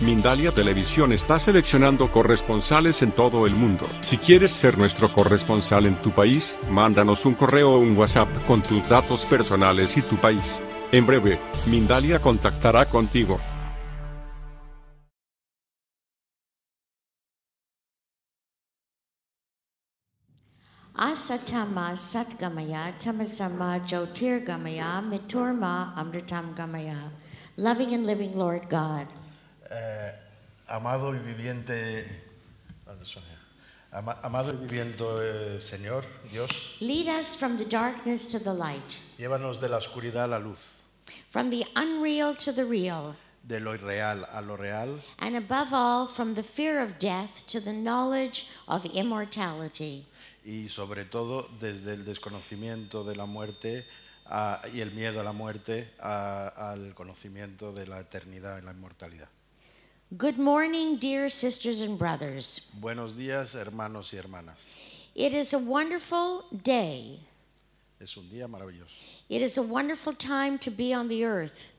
Mindalia Televisión está seleccionando corresponsales en todo el mundo. Si quieres ser nuestro corresponsal en tu país, mándanos un correo o un WhatsApp con tus datos personales y tu país. En breve, Mindalia contactará contigo. Asatama Satgamaya Tamasama Jyotirgamaya Miturma Amritam Gamaya. Loving and living Lord God. Eh, amado y viviente. amado y viviente eh, Señor, Dios. Lead us from the darkness to the light. Llévanos de la oscuridad a la luz. From the unreal to the real. De lo irreal a lo real. And above all, from the fear of death to the knowledge of immortality. y sobre todo desde el desconocimiento de la muerte y el miedo a la muerte al conocimiento de la eternidad y la inmortalidad. Good morning, dear sisters and brothers. Buenos días, hermanos y hermanas. It is a wonderful day. Es un día maravilloso. It is a wonderful time to be on the earth.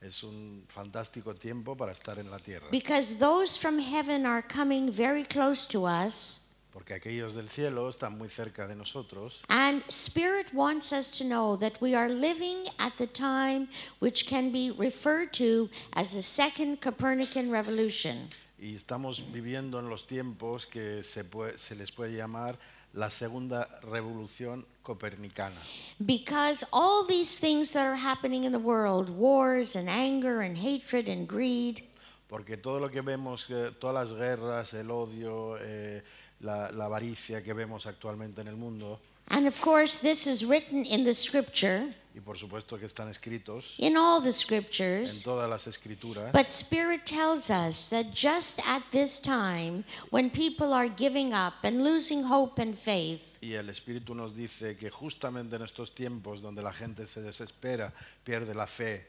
Es un fantástico tiempo para estar en la tierra. Because those from heaven are coming very close to us. Porque aquellos del cielo están muy cerca de nosotros. And Spirit wants us to know that we are living at the time which can be referred to as the second Copernican revolution. Y estamos viviendo en los tiempos que se, puede, se les puede llamar la segunda revolución copernicana. Because all these things that are happening in the world, wars and anger and hatred and greed. Porque todo lo que vemos, eh, todas las guerras, el odio, eh, la, la avaricia que vemos actualmente en el mundo. And of course, this is written in the scripture. Y por supuesto que están escritos in all the scriptures. En todas las escrituras. But Spirit tells us that just at this time, when people are giving up and losing hope and faith. Y el Espíritu nos dice que justamente en estos tiempos donde la gente se desespera, pierde la fe.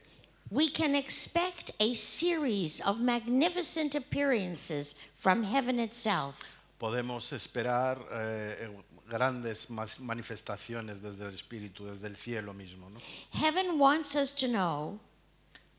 We can expect a series of magnificent appearances from heaven itself. podemos esperar eh, eh grandes manifestaciones desde el Espíritu, desde el cielo mismo. ¿no? Heaven wants us to know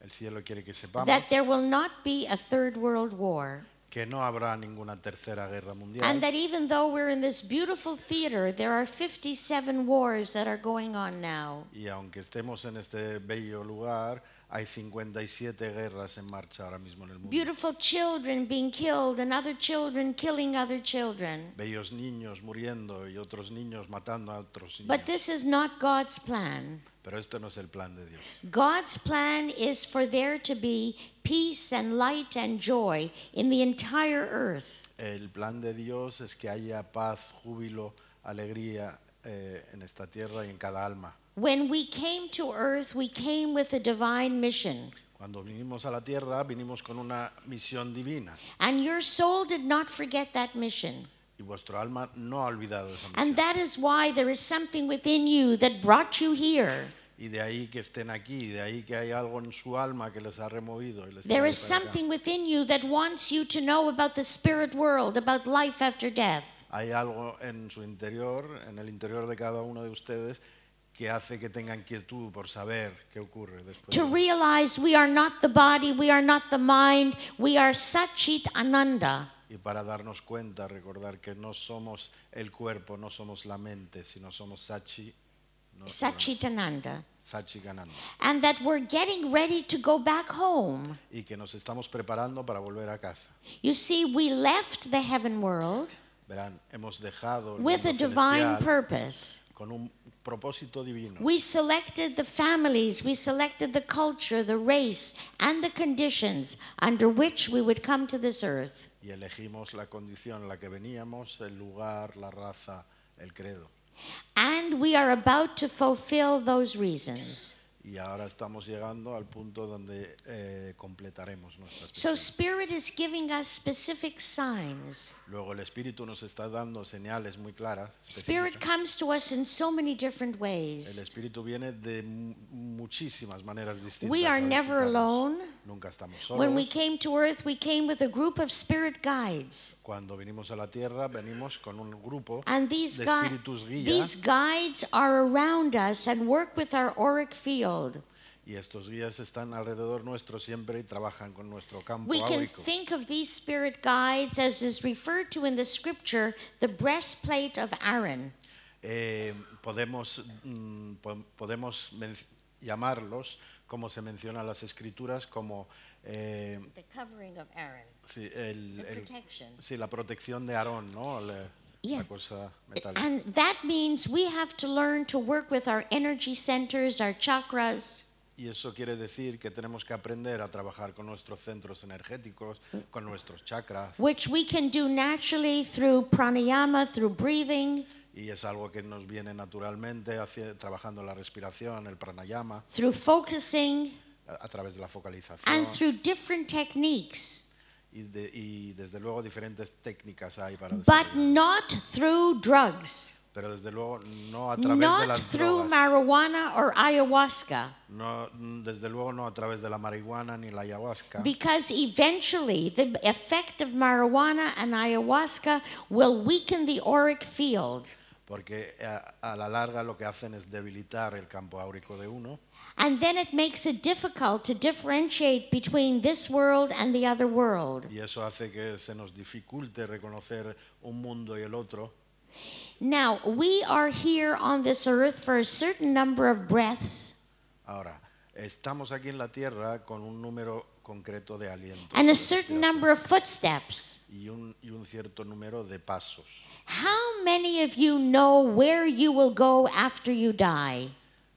el cielo quiere que sepamos that there will not be a third world war. que no habrá ninguna tercera guerra mundial. And that even though we're in this beautiful theater, there are 57 wars that are going on now. Y aunque estemos en este bello lugar, hay 57 guerras en marcha ahora mismo en el mundo. Beautiful children being killed and other children killing other children. Bellos niños muriendo y otros niños matando a otros niños. But this is not God's plan. Pero este no es el plan de Dios. God's plan is for there to be peace and light and joy in the entire earth. El plan de Dios es que haya paz, júbilo, alegría eh, en esta tierra y en cada alma. When we came to earth, we came with a divine mission. Cuando vinimos a la tierra, vinimos con una misión divina. And your soul did not forget that mission. Y vuestro alma no ha olvidado esa misión. And that is why there is something within you that brought you here. y de ahí que estén aquí, de ahí que hay algo en su alma que les ha removido. Y les There is something within you that wants you to know about the spirit world, about life after death. Hay algo en su interior, en el interior de cada uno de ustedes que hace que tengan inquietud por saber qué ocurre después. To realize we are not the body, we are not the mind, we are Sachit Ananda. Y para darnos cuenta, recordar que no somos el cuerpo, no somos la mente, sino somos Sachi. No, Sachit Ananda. And that we're getting ready to go back home. Y que nos estamos preparando para volver a casa. You see, we left the heaven world. Verán, hemos dejado el with a divine purpose. Con un propósito divino. We selected the families, we selected the culture, the race, and the conditions under which we would come to this earth. Y elegimos la condición, la que veníamos, el lugar, la raza, el credo. And we are about to fulfill those reasons. y ahora estamos llegando al punto donde eh, completaremos nuestras So spirit is giving us specific signs. Luego el espíritu nos está dando señales muy claras. Spirit comes to us in so many different ways. El espíritu viene de muchísimas maneras distintas. We are never alone. Nunca estamos solos. When we came to earth, we came with a group of spirit guides. Cuando vinimos a la tierra, venimos con un grupo And these, de espíritus guía these guides are around us and work with our auric field world. Y estos guías están alrededor nuestro siempre y trabajan con nuestro campo We can áurico. think of these spirit guides as is referred to in the scripture, the breastplate of Aaron. Eh, podemos mm, po- podemos llamarlos, como se menciona en las escrituras, como eh, The covering of Aaron. sí, el- The el- sí, la protección de Aarón, ¿no? Le- yeah. la cosa metálica. And that means we have to learn to work with our energy centers, our chakras. Y eso quiere decir que tenemos que aprender a trabajar con nuestros centros energéticos, con nuestros chakras. Which we can do naturally through pranayama, through breathing. Y es algo que nos viene naturalmente hacia, trabajando la respiración, el pranayama. Through focusing. A, a través de la focalización. And through different techniques. Y, de, y desde luego diferentes técnicas hay para But not through drugs. Pero desde luego no a través not de las through drogas. marijuana or ayahuasca. No, desde luego no a través de la marihuana ni la ayahuasca. Because eventually the effect of marijuana and ayahuasca will weaken the auric field. porque a, eh, a, la larga lo que hacen es debilitar el campo áurico de uno. And then it makes it difficult to differentiate between this world and the other world. Y eso hace que se nos dificulte reconocer un mundo y el otro. Now, we are here on this earth for a certain number of breaths. Ahora, estamos aquí en la tierra con un número concreto de alientos. And a certain number of footsteps. Y un, y un cierto número de pasos. How many of you know where you will go after you die?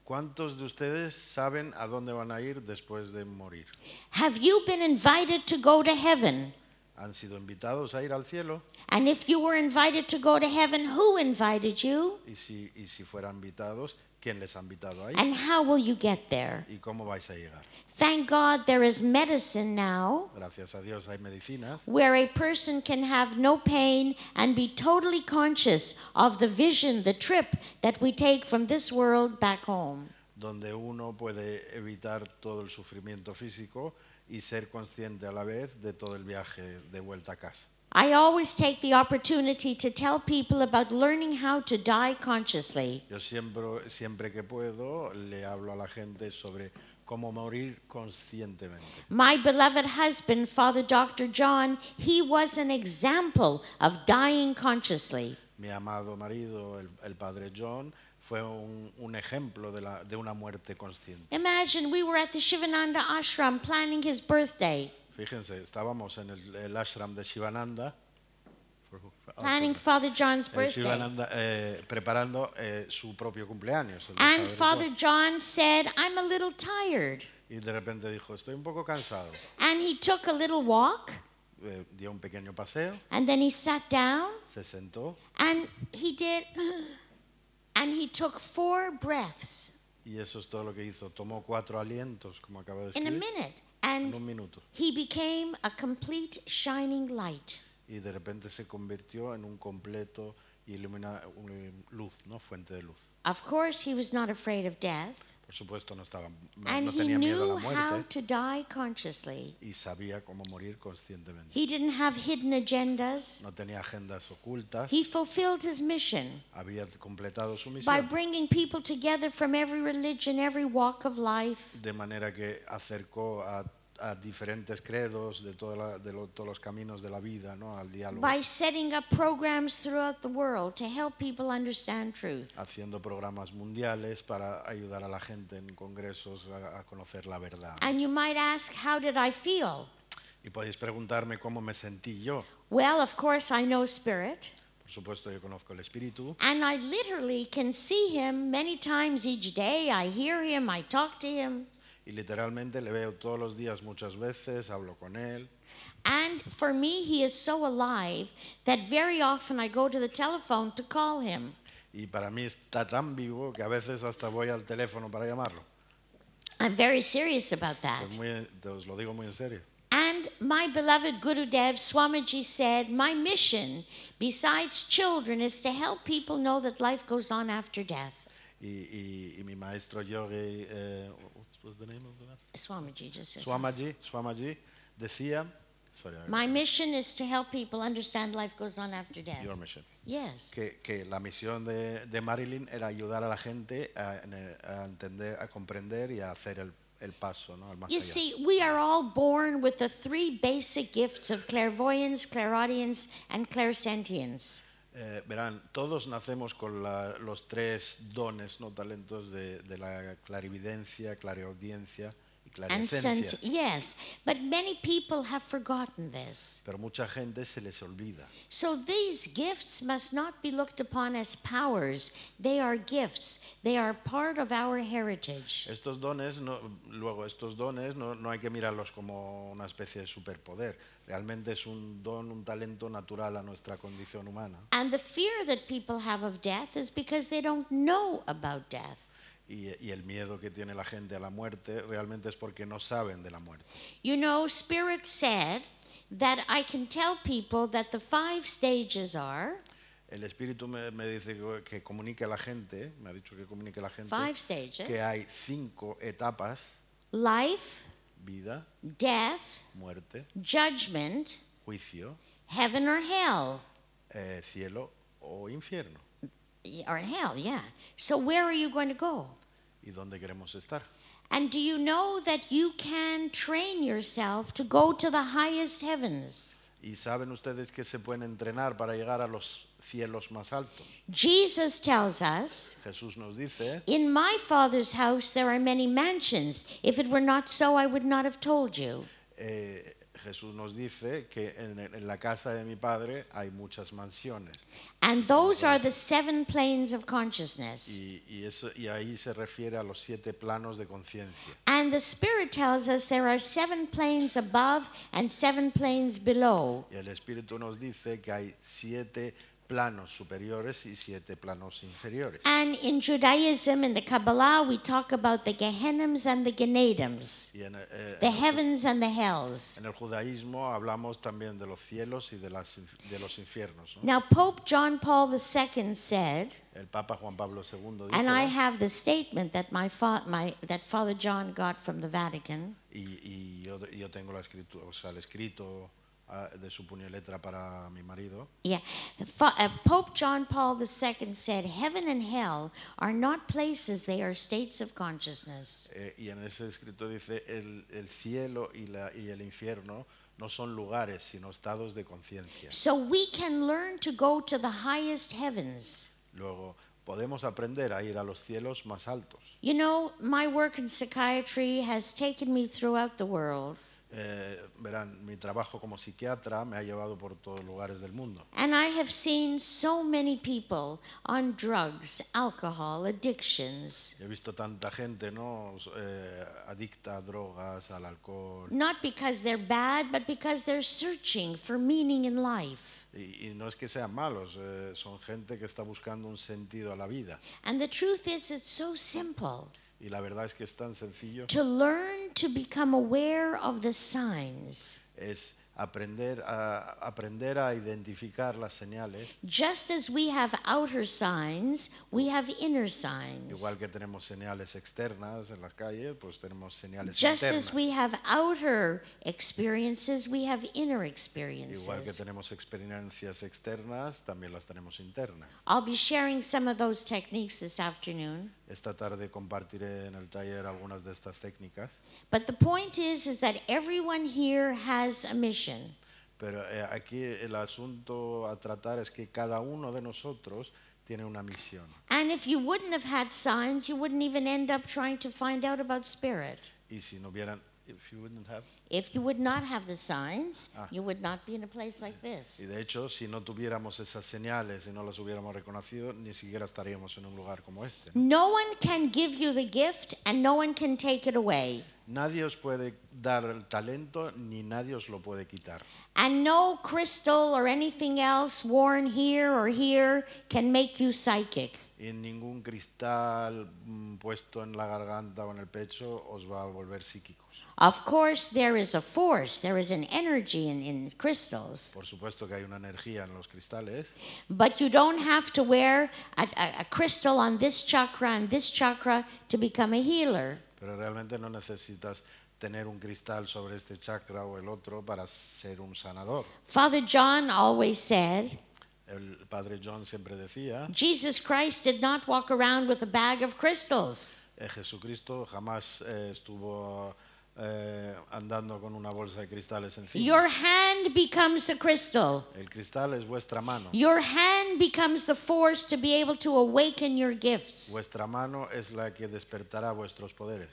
¿Cuántos de ustedes saben a dónde van a ir después de morir? Have you been invited to go to heaven? han sido invitados a ir al cielo. And if you were invited to go to heaven, who invited you? Y si, y si fueran invitados, ¿quién les ha invitado ahí? And how will you get there? ¿Y cómo vais a llegar? Thank God there is medicine now. Gracias a Dios hay medicinas. Where a person can have no pain and be totally conscious of the vision, the trip that we take from this world back home. Donde uno puede evitar todo el sufrimiento físico y ser consciente a la vez de todo el viaje de vuelta a casa. I always take the opportunity to tell people about learning how to die consciously. Yo siempre, siempre que puedo le hablo a la gente sobre cómo morir conscientemente. My beloved husband, Father Dr. John, he was an example of dying consciously. Mi amado marido, el, el padre John, fue un, un ejemplo de, la, de una muerte consciente. Imagine we were at the Shivananda ashram planning his birthday, Fíjense, estábamos en el, el ashram de Shivananda. planning ah, Father John's eh, birthday. Shivananda, eh, preparando eh, su propio cumpleaños. And Father John said, I'm a little tired. Y de repente dijo, estoy un poco cansado. And he took a little walk Eh, dio un pequeño paseo, and then he sat down se sentó and he did And he took four breaths. Y eso es todo lo que hizo. Tomó cuatro alientos, como acaba de decir. In a minute. And en un minuto. he became a complete shining light. Y de repente se convirtió en un completo ilumina, luz, ¿no? Fuente de luz. Of course, he was not afraid of death. Por supuesto, no, estaba, and no tenía he miedo knew a la muerte. How to die consciously. Y sabía cómo morir conscientemente. He didn't have hidden agendas. No tenía agendas ocultas. He fulfilled his mission. Había completado su misión. By bringing people together from every religion, every walk of life. De manera que acercó a a diferentes credos de, la, de lo, todos los caminos de la vida, ¿no? al diálogo. By setting up programs throughout the world to help people understand truth. Haciendo programas mundiales para ayudar a la gente en congresos a, a conocer la verdad. And you might ask, how did I feel? Y podéis preguntarme cómo me sentí yo. Well, of course I know spirit. Por supuesto, yo conozco el Espíritu. And I literally can see him many times each day. I hear him, I talk to him. Y literalmente le veo todos los días muchas veces, hablo con él. And for me he is so alive that very often I go to the telephone to call him. Y para mí está tan vivo que a veces hasta voy al teléfono para llamarlo. I'm very serious about that. Pues muy, os lo digo muy en serio. And my beloved Gurudev Swamiji said, My mission, besides children, is to help people know that life goes on after death. Y, y, y mi maestro Yogi eh, was the name of the master? Swamiji just says. Swamiji, Swamiji decía. Sorry, My mission is to help people understand life goes on after death. Your mission. Yes. Que, que la misión de, de, Marilyn era ayudar a la gente a, a entender, a comprender y a hacer el el Paso, ¿no? más You see, we are all born with the three basic gifts of clairvoyance, clairaudience, and clairsentience. Eh, verán, todos nacemos con los tres dones, no talentos de, de la clarividencia, clareaudiencia and sense, yes, but many people have forgotten this. Pero mucha gente se les olvida. So these gifts must not be looked upon as powers. They are gifts. They are part of our heritage. Estos dones, no, luego estos dones, no, no hay que mirarlos como una especie de superpoder. Realmente es un don, un talento natural a nuestra condición humana. And the fear that people have of death is because they don't know about death. y, y, el miedo que tiene la gente a la muerte realmente es porque no saben de la muerte. You know, Spirit said that I can tell people that the five stages are. El espíritu me, me dice que, comunique a la gente, me ha dicho que comunique a la gente Five stages. que hay cinco etapas: life, vida, death, muerte, judgment, juicio, heaven or hell, eh, cielo o infierno. Or hell, yeah. So where are you going to go? y dónde queremos estar. And do you know that you can train yourself to go to the highest heavens? Y saben ustedes que se pueden entrenar para llegar a los cielos más altos. Jesus tells us, Jesús nos dice, In my Father's house there are many mansions. If it were not so, I would not have told you. Eh, Jesús nos dice que en, la casa de mi padre hay muchas mansiones. Y, ahí se refiere a los siete planos de conciencia. And below. Y el Espíritu nos dice que hay siete planos planos superiores y siete planos inferiores. And in Judaism in the Kabbalah we talk about the Gehenims and the Genadims. En, eh, the heavens and the hells. En el judaísmo hablamos también de los cielos y de, las, de los infiernos. ¿no? Now Pope John Paul II said El Papa Juan Pablo II dijo, And I have the statement that my, fa my that Father John got from the Vatican. Y, y yo, yo tengo la escritura, o sea, el escrito de su para mi marido. Yeah. Uh, Pope John Paul II said, Heaven and hell are not places, they are states of consciousness. Eh, y en ese escrito dice, el, el cielo y, la, y el infierno no son lugares, sino estados de conciencia. So we can learn to go to the highest heavens. Luego, podemos aprender a ir a los cielos más altos. You know, my work in psychiatry has taken me throughout the world. Eh, verán, mi trabajo como psiquiatra me ha llevado por todos lugares del mundo. And I have seen so many people on drugs, alcohol, addictions. He visto tanta gente, ¿no? Eh, adicta a drogas, al alcohol. Not because they're bad, but because they're searching for meaning in life. Y, y no es que sean malos, eh, son gente que está buscando un sentido a la vida. And the truth is, it's so simple. Y la verdad es que es tan sencillo. To learn to become aware of the signs. Es aprender a aprender a identificar las señales. Just as we have outer signs, we have inner signs. Igual que tenemos señales externas en las calles, pues tenemos señales Just internas. as we have outer experiences, we have inner experiences. Igual que tenemos experiencias externas, también las tenemos internas. I'll be sharing some of those techniques this afternoon. Esta tarde compartiré en el taller algunas de estas técnicas. But the point is is that everyone here has a mission. Pero eh, aquí el asunto a tratar es que cada uno de nosotros tiene una misión. And if you wouldn't have had signs, you wouldn't even end up trying to find out about spirit. Y si no hubieran If you wouldn't have. If you would not have the signs, ah. you would not be in a place like this. Y de hecho, si no tuviéramos esas señales y no las hubiéramos reconocido, ni siquiera estaríamos en un lugar como este. No one can give you the gift and no one can take it away. Nadie os puede dar el talento ni nadie os lo puede quitar. And no crystal or anything else worn here or here can make you psychic. Y ningún cristal mm, puesto en la garganta o en el pecho os va a volver psíquicos. Of course, there is a force, there is an energy in, in crystals. Por supuesto que hay una energía en los cristales. But you don't have to wear a, a, a crystal on this chakra and this chakra to become a healer. Pero realmente no necesitas tener un cristal sobre este chakra o el otro para ser un sanador. Father John always said. El padre John siempre decía. Jesus Christ did not walk around with a bag of crystals. Eh, Jesucristo jamás eh, estuvo eh, andando con una bolsa de cristales encima. Your hand becomes the crystal. El cristal es vuestra mano. Your hand becomes the force to be able to awaken your gifts. Vuestra mano es la que despertará vuestros poderes.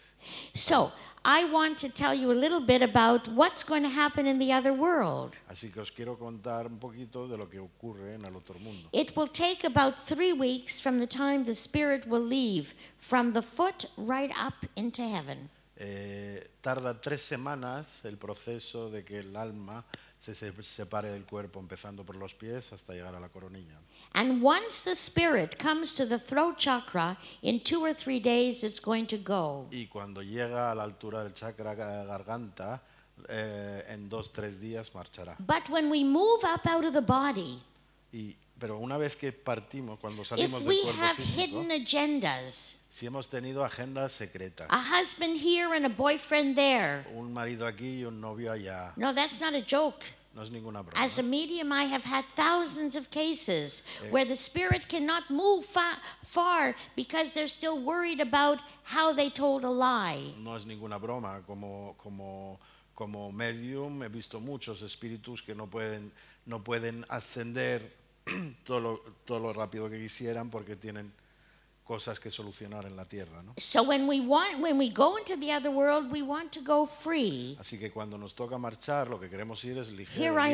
So, I want to tell you a little bit about what's going to happen in the other world. Así que os quiero contar un poquito de lo que ocurre en el otro mundo. It will take about three weeks from the time the spirit will leave from the foot right up into heaven. Eh, tarda tres semanas el proceso de que el alma se separe del cuerpo, empezando por los pies hasta llegar a la coronilla. And once the spirit comes to the throat chakra, in two or three days it's going to go. Y cuando llega a la altura del chakra garganta, eh, en dos tres días marchará. But when we move up out of the body, y pero una vez que partimos, cuando salimos del cuerpo físico, agendas, si hemos tenido agendas secretas, a husband here and a boyfriend there. un marido aquí y un novio allá, no, that's not a joke. no es ninguna broma. As a medium, I have had thousands of cases Eh. where the spirit cannot move fa- far because they're still worried about how they told a lie. No es ninguna broma. Como, como, como medium he visto muchos espíritus que no pueden, no pueden ascender todo lo, todo lo rápido que quisieran porque tienen cosas que solucionar en la tierra, ¿no? Así que cuando nos toca marchar, lo que queremos ir es ligero. Here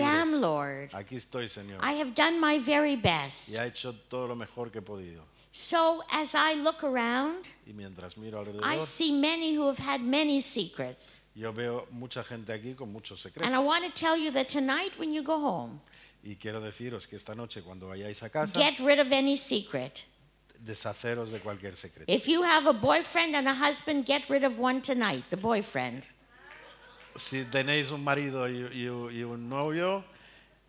I Aquí estoy, Señor. Y he hecho todo lo mejor que he podido. y mientras miro alrededor, I see many who have had many secrets. Yo veo mucha gente aquí con muchos secretos. y I want to tell you cuando tonight a you y quiero deciros que esta noche cuando vayáis a casa, Get rid of any secret. deshaceros de cualquier secreto. If you have a boyfriend and a husband, get rid of one tonight, the boyfriend. Si tenéis un marido y, y- y un novio,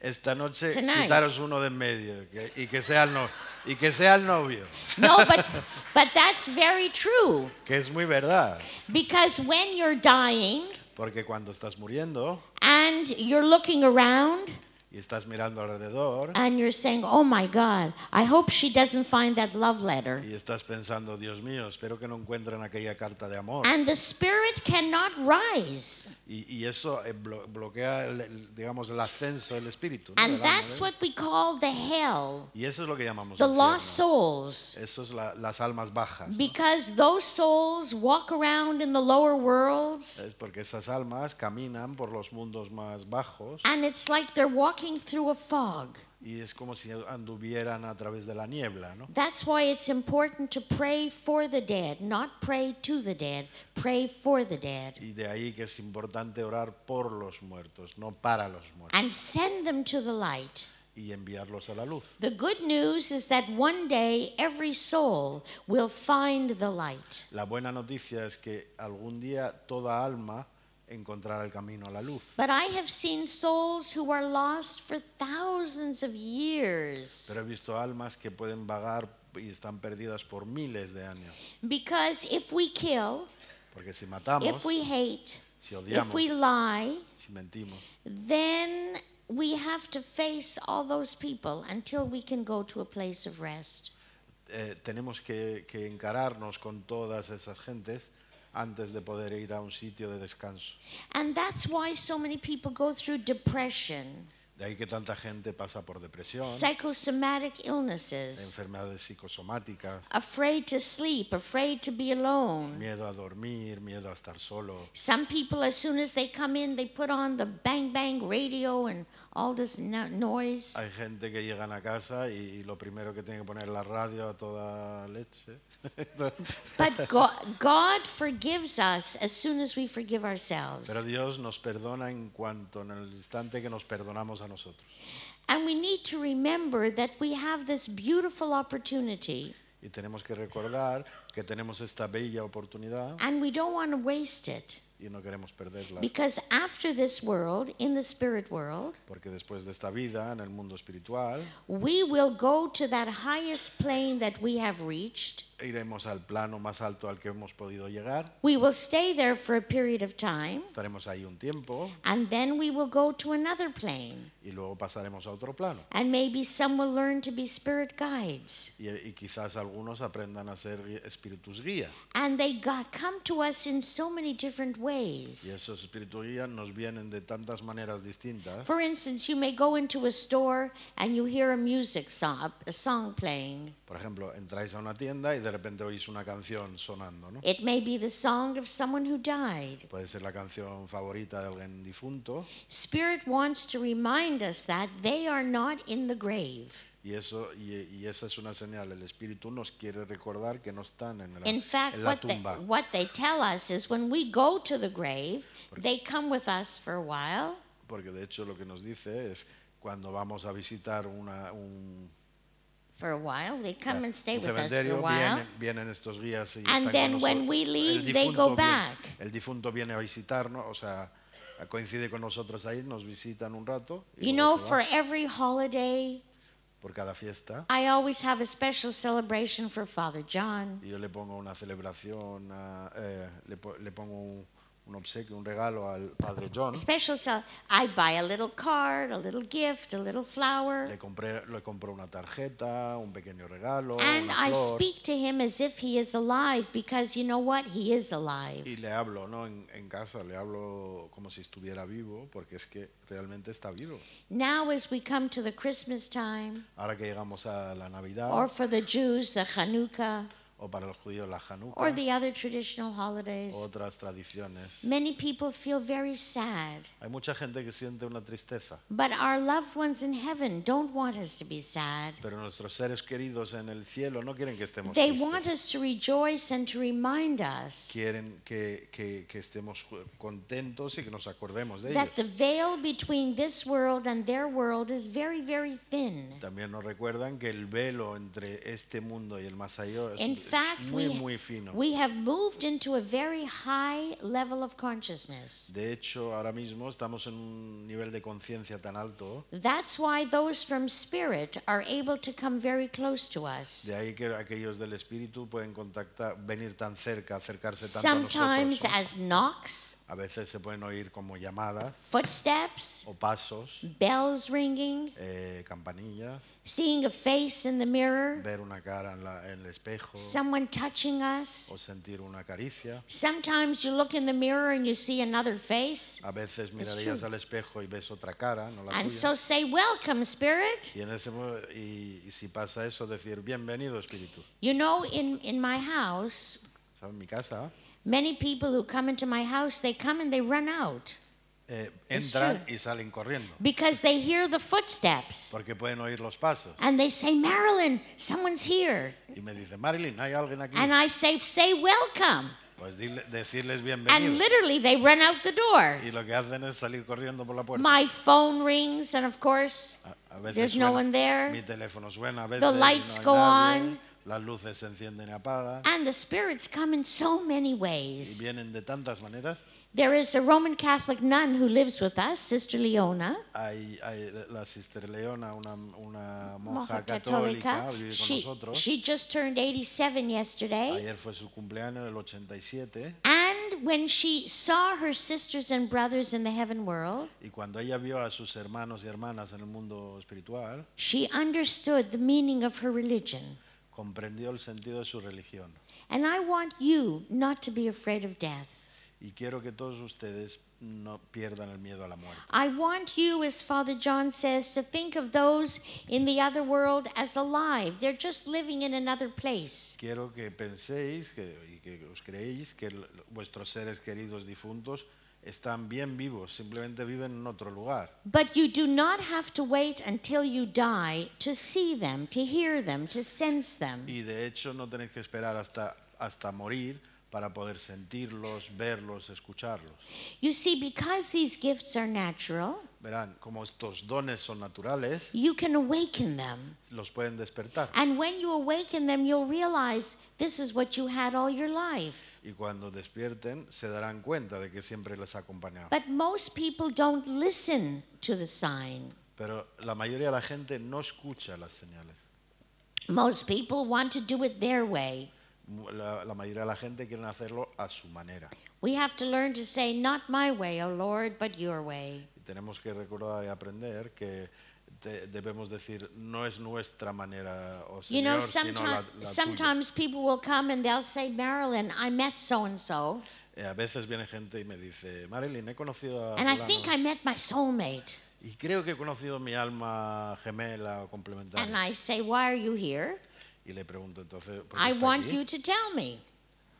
esta noche Tonight. quitaros uno de en medio que- y, que sea el no- y que sea el novio, No, but but that's very true que es muy verdad, because when you're dying porque cuando estás muriendo and you're looking around y estás mirando alrededor. And you're saying, "Oh my God, I hope she doesn't find that love letter." Y estás pensando, Dios mío, espero que no encuentren aquella carta de amor. And the spirit cannot rise. Y, y eso eh, blo bloquea, el, digamos, el ascenso del espíritu. ¿no? And that's what we call the hell. Y eso es lo que llamamos the infierno. lost souls. Eso es la, las almas bajas. Because those souls walk around in the lower worlds. Es porque esas almas caminan por los mundos más bajos. And it's like they're walking walking through a fog. Y es como si anduvieran a través de la niebla, ¿no? That's why it's important to pray for the dead, not pray to the dead, pray for the dead. Y de ahí que es importante orar por los muertos, no para los muertos. And send them to the light. y enviarlos a la luz. The good news is that one day every soul will find the light. La buena noticia es que algún día toda alma encontrar el camino a la luz. But I have seen souls who are lost for thousands of years. Pero he visto almas que pueden vagar y están perdidas por miles de años. Because if we kill, porque si matamos, if we hate, si odiamos, if we lie, si mentimos, then we have to face all those people until we can go to a place of rest. Eh, tenemos que, que encararnos con todas esas gentes antes de poder ir a un sitio de descanso. And that's why so many people go through depression. De ahí que tanta gente pasa por depresión, enfermedades psicosomáticas, afraid to sleep, afraid to be alone. miedo a dormir, miedo a estar solo. Some people, as soon as they come in, they put on the bang bang radio and all this noise. Hay gente que llegan a casa y, lo primero que tiene que poner la radio a toda leche. But God forgives us as soon as we forgive ourselves. Pero Dios nos perdona en cuanto en el instante que nos perdonamos a nosotros. And we need to remember that we have this beautiful opportunity. Y tenemos que recordar que tenemos esta bella oportunidad. And we don't want to waste it. Y no queremos perderla. Because after this world, in the spirit world, porque después de esta vida en el mundo espiritual, we will go to that highest plane that we have reached iremos al plano más alto al que hemos podido llegar. We will stay there for a period of time. Estaremos ahí un tiempo. And then we will go to another plane. Y luego pasaremos a otro plano. And maybe some will learn to be spirit guides. Y, y quizás algunos aprendan a ser espíritus guía. And they got, come to us in so many different ways. Y esos espíritus guía nos vienen de tantas maneras distintas. For instance, you may go into a store and you hear a music song, a song playing. Por ejemplo, entráis a una tienda y de repente oís una canción sonando, ¿no? Puede ser la canción favorita de alguien difunto. Spirit wants to remind us that they are not in the grave. Y, eso, y, esa es una señal. El Espíritu nos quiere recordar que no están en la, In fact, what tumba. They, tell us is when we go to the grave, porque, they come with us for a while. Porque de hecho lo que nos dice es cuando vamos a visitar una, un for a while. They come and stay with us for a while. Vienen, vienen estos guías y and están then con when nosotros. we leave, el they difunto go viene- back. El difunto viene a visitarnos, o sea, coincide con nosotros ahí, nos visitan un rato. y You know, for every holiday, por cada fiesta. I always have a special celebration for Father John. Y yo le pongo una celebración, a- eh, le, le pongo un- un obsequio, un regalo al padre John. Le compré le compró una tarjeta, un pequeño regalo, una Y le hablo, ¿no? En, casa le hablo como si estuviera vivo porque es que realmente está vivo. Ahora que llegamos a la Navidad. o para los Jews la Hanukkah o para los judíos la Hanukkah o otras tradiciones. Many people feel very sad, Hay mucha gente que siente una tristeza, pero nuestros seres queridos en el cielo no quieren que estemos They want us to and to us Quieren que, estemos contentos y que nos acordemos de that ellos. this world world very, También nos recuerdan que el velo entre este mundo y el más allá es, muy es fact, muy, we, muy fino. we have moved into a very high level of consciousness. De hecho, ahora mismo estamos en un nivel de conciencia tan alto. That's why those from spirit are able to come very close to us. De ahí que aquellos del espíritu pueden contactar, venir tan cerca, acercarse tanto Sometimes a nosotros. as knocks. A veces se pueden oír como llamadas. Footsteps. O pasos. Bells ringing. Eh, campanillas. Seeing a face in the mirror. Ver una cara en, la, en el espejo. someone touching us. O sentir una caricia. Sometimes you look in the mirror and you see another face. A veces mirarías al espejo y ves otra cara, no la And tuya. so say welcome spirit. Y, en ese, y, y si pasa eso decir bienvenido espíritu. You know in in my house. ¿Sabes mi casa? ¿ah? Many people who come into my house, they come and they run out. Eh, entran y salen corriendo. Because they hear the footsteps. Porque pueden oír los pasos. And they say, Marilyn, someone's here. Y me dice, Marilyn, hay alguien aquí. And I say, say welcome. Pues dile, decirles And literally they run out the door. Y lo que hacen es salir corriendo por la puerta. My phone rings and of course a, a veces there's suena, no one there. Mi teléfono suena, a veces the lights no go nadie. on. Las luces se encienden y apagan. And the spirits come in so many ways. Y vienen de tantas maneras. There is a Roman Catholic nun who lives with us, Sister Leona. Hay, hay la Sister Leona, una, una monja, monja católica, vive she, con nosotros. She just turned 87 yesterday. Ayer fue su cumpleaños, el 87. And when she saw her sisters and brothers in the heaven world, y cuando ella vio a sus hermanos y hermanas en el mundo espiritual, she understood the meaning of her religion. Comprendió el sentido de su religión. And I want you not to be afraid of death. Y quiero que todos ustedes no pierdan el miedo a la muerte. Quiero que penséis y que os creéis que vuestros seres queridos difuntos están bien vivos, simplemente viven en otro lugar. you do not have to wait until you die see hear sense Y de hecho no tenéis que esperar hasta hasta morir para poder sentirlos, verlos, escucharlos. verán, como estos dones son naturales, Los pueden despertar. Y cuando despierten, se darán cuenta de que siempre les ha acompañado. Pero la mayoría de la gente no escucha las señales. Most people want to do it their way. La, mayoría de la gente quiere hacerlo a su manera. tenemos que recordar y aprender que debemos decir no es nuestra manera o Señor, la, a veces viene gente y me dice, Marilyn, he conocido a. And Y creo que he conocido mi alma gemela o complementaria. And I say, Why are you here? Y le pregunto entonces, ¿por qué I want aquí? you to tell me.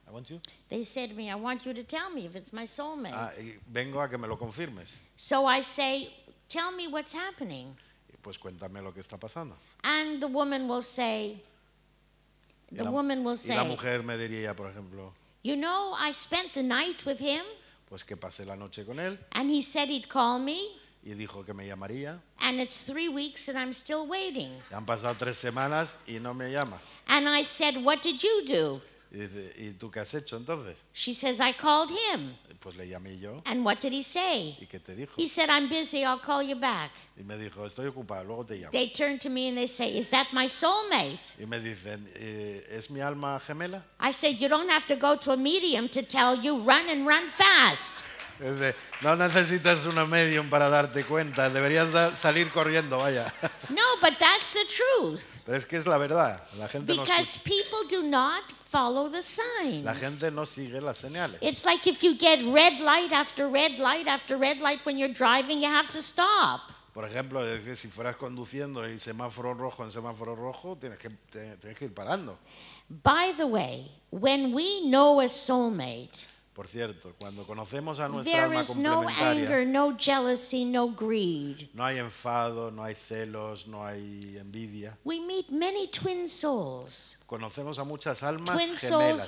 I want you. They said to me, I want you to tell me if it's my soulmate. Ah, vengo a que me lo confirmes. So I say, tell me what's happening. pues cuéntame lo que está pasando. And the woman will say, Y the la- woman will say. Y la mujer me diría, por ejemplo, you know, I spent the night with him pues que pasé la noche con él and he said he'd call me y dijo que me llamaría. And it's three weeks and I'm still waiting. Han pasado tres semanas y no me llama. And I said, what did you do? Y, dice, ¿Y tú qué has hecho entonces? She says, I called him. Pues le llamé yo. And what did he say? ¿Y qué te dijo? He said, I'm busy, I'll call you back. Y me dijo, estoy ocupado, luego te llamo. They turn to me and they say, is that my soulmate? Y me dicen, eh, ¿es mi alma gemela? I said, you don't have to go to a medium to tell you, run and run fast no necesitas una medium para darte cuenta. Deberías salir corriendo, vaya. No, but that's the truth. Pero es que es la verdad. La gente Because no people do not follow the signs. La gente no sigue las señales. It's like if you get red light after red light after red light when you're driving, you have to stop. Por ejemplo, es que si fueras conduciendo y semáforo rojo en semáforo rojo, tienes que, tienes que ir parando. By the way, when we know a soulmate, por cierto, cuando conocemos a nuestra alma no no hay enfado, no hay celos, no hay envidia. Conocemos a muchas almas gemelas.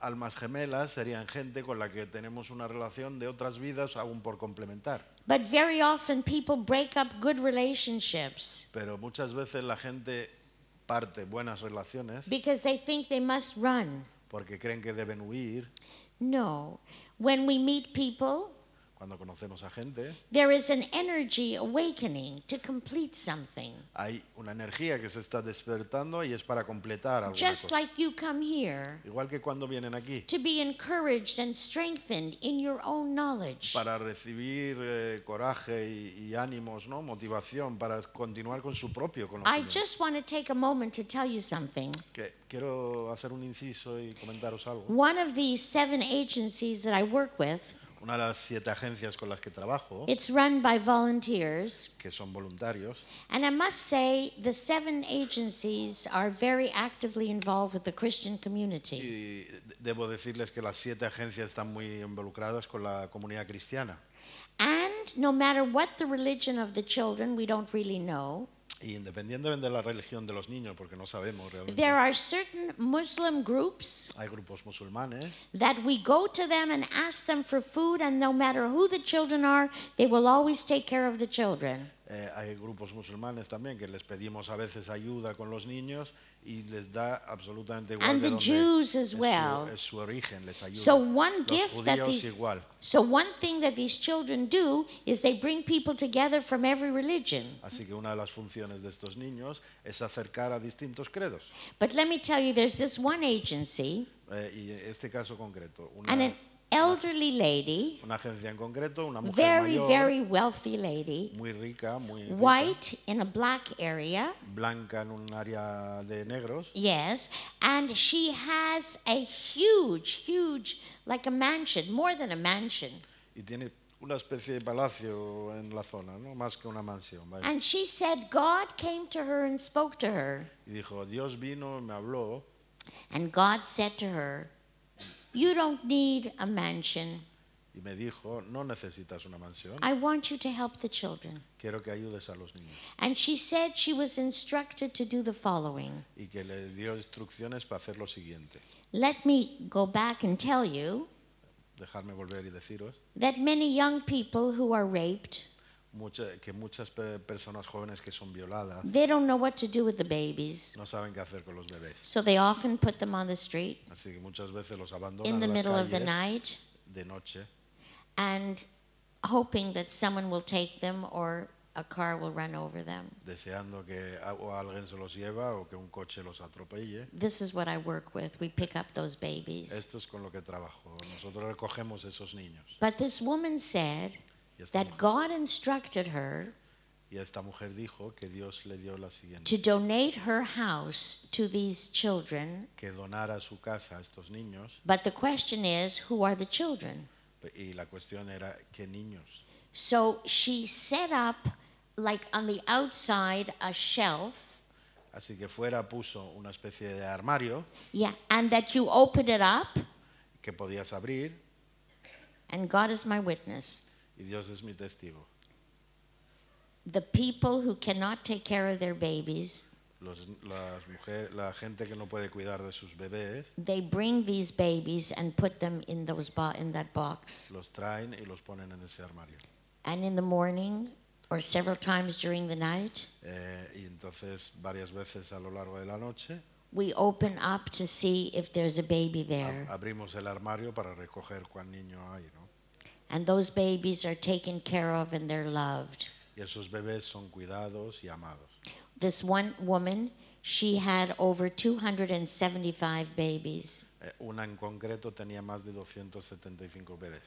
almas gemelas serían gente con la que tenemos una relación de otras vidas aún por complementar. break good relationships Pero muchas veces la gente parte buenas relaciones because they think they must run. porque creen que deben huir. No. When we meet people, cuando conocemos a gente, there is an energy awakening to complete something. hay una energía que se está despertando y es para completar algo. Just cosa. like you come here, Igual que cuando vienen aquí, to be encouraged and strengthened in your own knowledge. para recibir eh, coraje y, y, ánimos, ¿no? motivación para continuar con su propio conocimiento. I just want to take a moment to tell you something. Que quiero hacer un inciso y comentaros algo. One of the seven agencies that I work with una de las siete agencias con las que trabajo. Que son voluntarios. And I must say, the seven agencies are very actively involved with the Christian community. Y debo decirles que las siete agencias están muy involucradas con la comunidad cristiana. And no matter what the religion of the children, we don't really know. Y independientemente de la religión de los niños, porque no sabemos realmente. There are certain Muslim groups Hay grupos musulmanes that we go to them and ask them for food, and no matter who the children are, they will always take care of the children. eh, hay grupos musulmanes también que les pedimos a veces ayuda con los niños y les da absolutamente igual And de the Jews well. Es su, origen, les ayuda. So one gift that these, igual. So one thing that these children do is they bring people together from every religion. Así que una de las funciones de estos niños es acercar a distintos credos. But let me tell you, there's this one agency. Eh, y este caso concreto, una, elderly lady, una agencia en concreto, una mujer very, mayor, very wealthy lady, muy rica, muy rica, white in a black area, blanca en un área de negros. Yes, and she has a huge, huge, like a mansion, more than a mansion. Y tiene una especie de palacio en la zona, ¿no? más que una mansión. Vaya. And she said God came to her and spoke to her. Y dijo, Dios vino, me habló. And God said to her, you don't need a mansion. Y me dijo, no necesitas una mansión. I want you to help the children. Quiero que ayudes a los niños. And she said she was instructed to do the following. Y que le dio instrucciones para hacer lo siguiente. Let me go back and tell you dejarme volver y deciros that many young people who are raped Mucha, que muchas personas jóvenes que son violadas they don't know what to do with the babies. no saben qué hacer con los bebés. So they often put them on the street Así que muchas veces los abandonan in the en las middle of the calles night de noche and hoping that someone will take them or a car will run over them. deseando que o alguien se los lleva o que un coche los atropelle. This is what I work with. We pick up those babies. Esto es con lo que trabajo. Nosotros recogemos esos niños. But this woman said, that God instructed her Y esta mujer dijo que Dios le dio la siguiente. to donate her house to these children. Que donara su casa a estos niños. But the question is, who are the children? Y la cuestión era qué niños. So she set up, like on the outside, a shelf. Así que fuera puso una especie de armario. Yeah, and that you open it up. Que podías abrir. And God is my witness. Y Dios es mi testigo. The people who cannot take care of their babies, Los, las mujer, la gente que no puede cuidar de sus bebés, they bring these babies and put them in those bo in that box. los traen y los ponen en ese armario. And in the morning or several times during the night, Eh, y entonces varias veces a lo largo de la noche we open up to see if there's a baby there. abrimos el armario para recoger cuán niño hay, ¿no? And those babies are taken care of and they're loved. Y esos bebés son cuidados y amados. This one woman, she had over 275 babies. Eh, una en concreto tenía más de 275 bebés.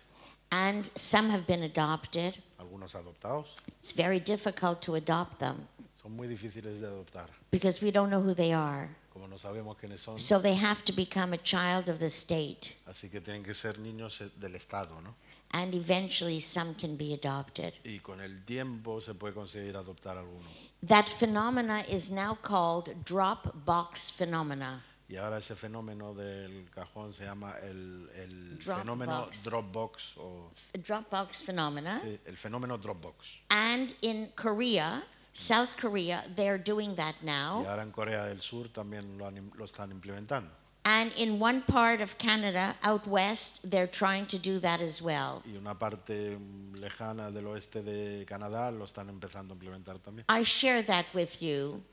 And some have been adopted. Algunos adoptados. It's very difficult to adopt them. Son muy difíciles de adoptar. Because we don't know who they are. Como no sabemos quiénes son. So they have to become a child of the state. Así que tienen que ser niños eh, del estado, ¿no? and eventually some can be adopted. Y con el tiempo se puede conseguir adoptar alguno. That phenomena is now called drop box phenomena. Y ahora ese fenómeno del cajón se llama el, el drop fenómeno box. Dropbox. O, phenomena. Sí, el fenómeno And in Korea, South Korea, they're doing that now. Y ahora en Corea del Sur también lo, lo están implementando. And in Y una parte mm, lejana del oeste de Canadá lo están empezando a implementar también. I share that with you.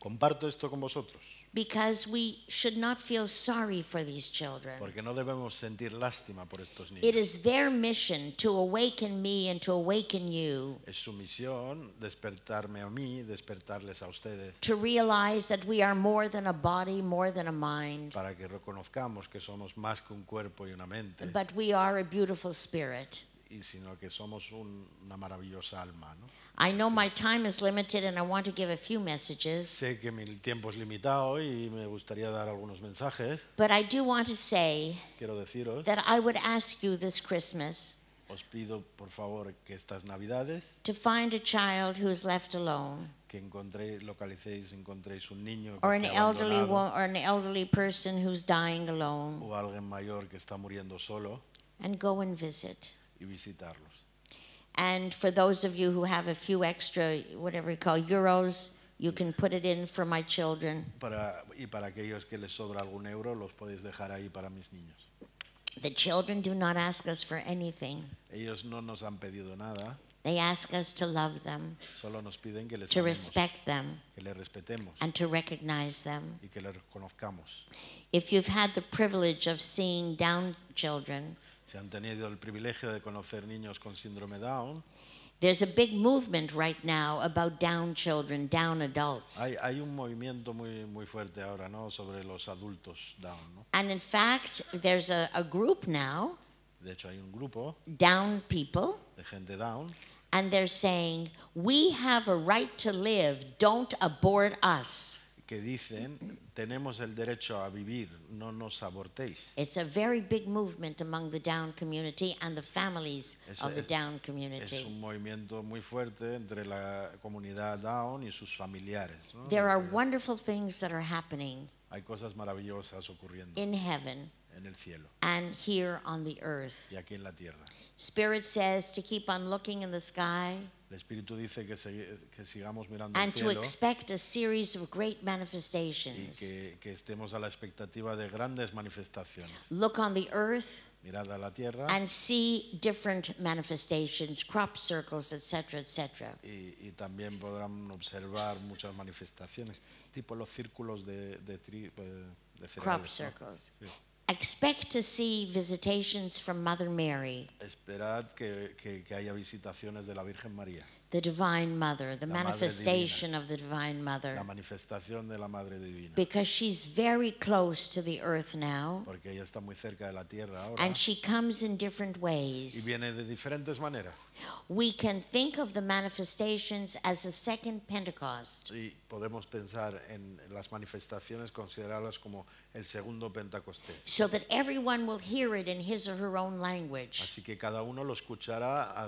Comparto esto con vosotros. Because we should not feel sorry for these children. no debemos sentir lástima por estos niños. It is their mission to awaken me and to awaken you. Es su misión despertarme a mí, despertarles a ustedes. To realize that we are more than a body, more than a mind. But we are a beautiful spirit. Y sino que somos un, una maravillosa alma, ¿no? I know my time is limited and I want to give a few messages. Sé que mi tiempo es limitado y me gustaría dar algunos mensajes. But I do want to say Quiero deciros that I would ask you this Christmas os pido por favor que estas Navidades to find a child who is left alone que encontréis, localicéis, encontréis un niño que or an elderly or an elderly person who's dying alone o alguien mayor que está muriendo solo and go and visit y visitarlos. And for those of you who have a few extra, whatever you call euros, you can put it in for my children. Para, y para aquellos que les sobra algún euro, los podéis dejar ahí para mis niños. The children do not ask us for anything. Ellos no nos han pedido nada. They ask us to love them, Solo nos piden que les to amemos, respect them, que les respetemos and to recognize them. y que les reconozcamos. If you've had the privilege of seeing down children, han tenido el privilegio de conocer niños con síndrome Down. There's a big movement right now about down children, down adults. Hay, hay un movimiento muy, muy fuerte ahora, ¿no? Sobre los adultos down, ¿no? And in fact, there's a, a group now. De hecho, hay un grupo. Down people. De gente down. And they're saying, we have a right to live. Don't abort us que dicen tenemos el derecho a vivir, no nos abortéis. It's a very big movement among the down community and the families es, of the down community. Es un movimiento muy fuerte entre la comunidad down y sus familiares. ¿no? There are wonderful things that are happening. Hay cosas maravillosas ocurriendo. In heaven. En el cielo. And here on the earth. Y aquí en la tierra. Spirit says to keep on looking in the sky. El Espíritu dice que, se, que sigamos mirando and el cielo a of y que, que estemos a la expectativa de grandes manifestaciones. Look on the earth Mirad a la tierra and see different manifestations, crop circles, etc., etc. y, y también podrán observar muchas manifestaciones, tipo los círculos de, de, tri- eh, de Crop ¿no? circles. Sí. Expect to see visitations from Mother Mary. Esperad que, que, que, haya visitaciones de la Virgen María. The Divine Mother, the la manifestation of the Divine Mother. La manifestación de la Madre Divina. Because she's very close to the earth now. Porque ella está muy cerca de la tierra ahora. And she comes in different ways. Y viene de diferentes maneras. We can think of the manifestations as a second Pentecost. Y podemos pensar en las manifestaciones considerarlas como el segundo Pentecostés. Así que cada uno lo escuchará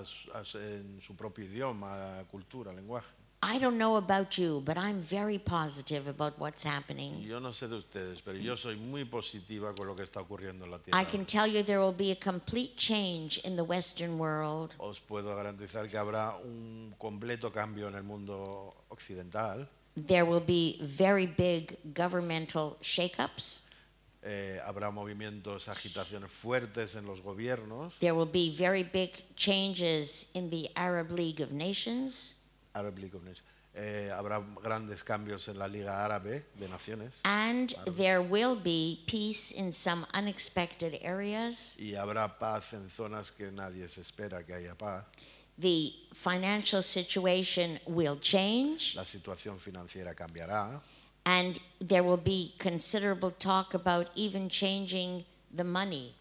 en su propio idioma, cultura, lenguaje. I don't know about you, but I'm very positive about what's happening. Yo no sé de ustedes, pero yo soy muy positiva con lo que está ocurriendo en la tierra. I can tell you there will be a complete change in the Western world. Os puedo garantizar que habrá un completo cambio en el mundo occidental there will be very big governmental shakeups. Eh, habrá movimientos, agitaciones fuertes en los gobiernos. There will be very big changes in the Arab League of Nations. Arab League of Nations. Eh, habrá grandes cambios en la Liga Árabe de Naciones. And Árabe. there will be peace in some unexpected areas. Y habrá paz en zonas que nadie se espera que haya paz. The financial situation will change. La situación financiera cambiará. And there will be considerable talk about even changing the money.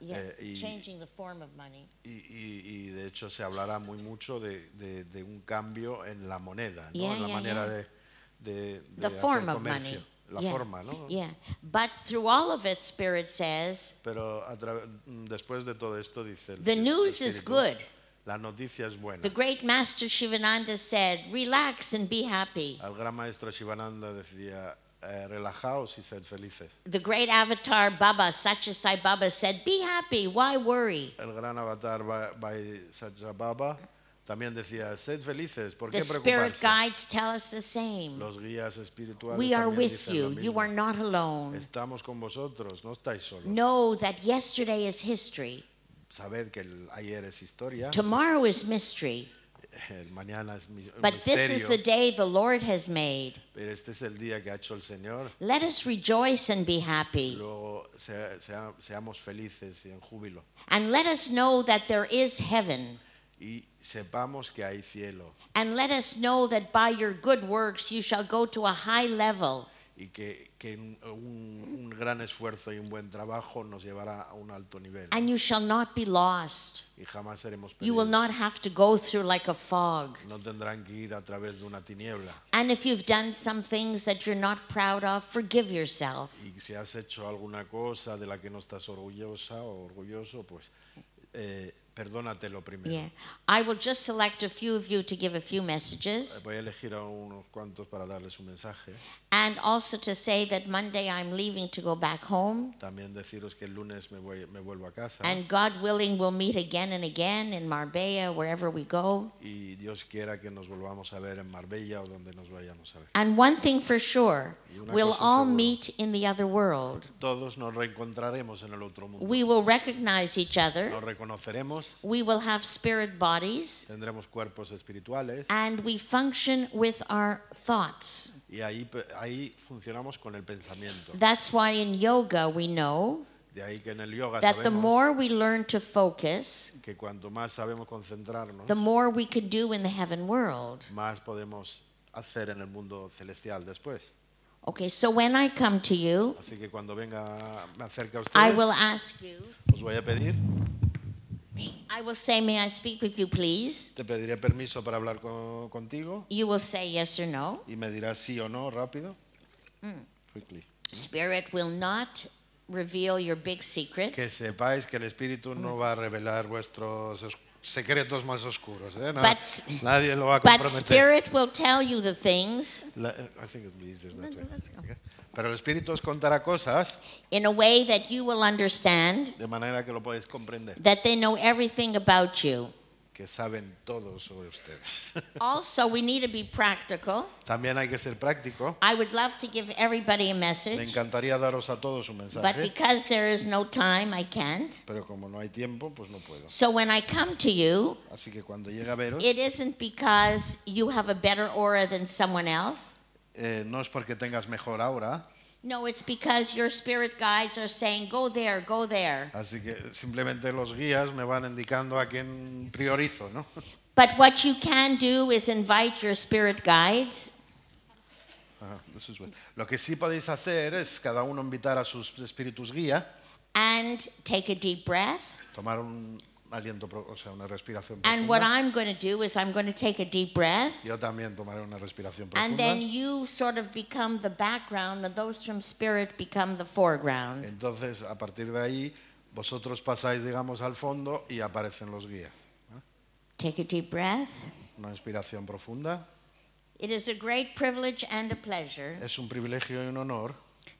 Yeah, eh, changing the form of money. Y, y, y, de hecho se hablará muy mucho de, de, de un cambio en la moneda, yeah, ¿no? en yeah, la manera de, de, de the hacer form comercio. Of money la yeah. forma, ¿no? Yeah. But through all of it, Spirit says. Pero mm, después de todo esto dice. The news is good. La noticia es buena. The great master Shivananda said, "Relax and be happy." El gran maestro Shivananda decía. Eh, relajaos y sed felices. The great avatar Baba Sachasai Baba said, "Be happy, why worry?" El gran avatar Baba Satya Baba También decía, sed felices, ¿por qué the spirit guides tell us the same. Los guías espirituales we are with you. You are not alone. Estamos con vosotros, no estáis solos. Know that yesterday is history. Sabed que el ayer es historia. Tomorrow is mystery. El mañana es but this is the day the Lord has made. Pero este es el día que ha hecho el Señor. Let us rejoice and be happy. Luego, sea, sea, seamos felices y en júbilo. And let us know that there is heaven. Y, sepamos que hay cielo. And let us know that by your good works you shall go to a high level. y que, que un, un, gran esfuerzo y un buen trabajo nos llevará a un alto nivel. And you shall not be lost. Y jamás seremos perdidos. You will not have to go through like a fog. No tendrán que ir a través de una tiniebla. And if you've done some things that you're not proud of, forgive yourself. Y si has hecho alguna cosa de la que no estás orgullosa o orgulloso, pues eh, Perdónatelo primero. Yeah. I will just select a few of you to give a few messages. Eh, voy a elegir a unos cuantos para darles un mensaje. And also to say that Monday I'm leaving to go back home. También deciros que el lunes me voy me vuelvo a casa. And God willing we'll meet again and again in Marbella wherever we go. Y Dios quiera que nos volvamos a ver en Marbella o donde nos vayamos a ver. And one thing for sure, we'll all seguro. meet in the other world. Todos nos reencontraremos en el otro mundo. We will recognize each other. Nos reconoceremos cuerpos. We will have spirit bodies. Tendremos cuerpos espirituales. And we function with our thoughts. Y ahí, ahí funcionamos con el pensamiento. That's why in yoga we know De ahí que en el yoga that the more we learn to focus, que cuanto más sabemos concentrarnos, the more we can do in the heaven world. Más podemos hacer en el mundo celestial después. Okay, so when I come to you, Así que cuando venga, me a ustedes, I will ask you, os voy a pedir I will say, may I speak with you, please? Te pediré permiso para hablar contigo. You will say yes or no. Y me dirás sí o no rápido. Mm. Quickly. Spirit will not reveal your big secrets. Que sepáis que el espíritu no va a revelar vuestros secretos más oscuros. ¿eh? No, but, nadie lo va a comprometer. But spirit will tell you the things. I think it'll be easier that no, way. No, okay. Pero el espíritu os contará cosas. In a way that you will understand. De manera que lo podéis comprender. That they know everything about you. que saben todo sobre ustedes. Also, we need to be practical. También hay que ser práctico. I would love to give everybody a message. Me encantaría daros a todos un mensaje. But because there is no time, I can't. Pero como no hay tiempo, pues no puedo. So when I come to you, así que cuando llega a veros, it isn't because you have a better aura than someone else. Eh, no es porque tengas mejor aura. No, it's because your spirit guides are saying, go there, go there. Así que simplemente los guías me van indicando a quién priorizo, ¿no? But what you can do is invite your spirit guides. Ajá, this is what. Lo que sí podéis hacer es cada uno invitar a sus espíritus guía. And take a deep breath. Tomar un aliento, o sea, una respiración profunda. And what I'm going to do is I'm going to take a deep breath. Yo también tomaré una respiración profunda. And then you sort of become the background and those from spirit become the foreground. Entonces, a partir de ahí, vosotros pasáis, digamos, al fondo y aparecen los guías. Take a deep breath. Una inspiración profunda. It is a great privilege and a pleasure. Es un privilegio y un honor.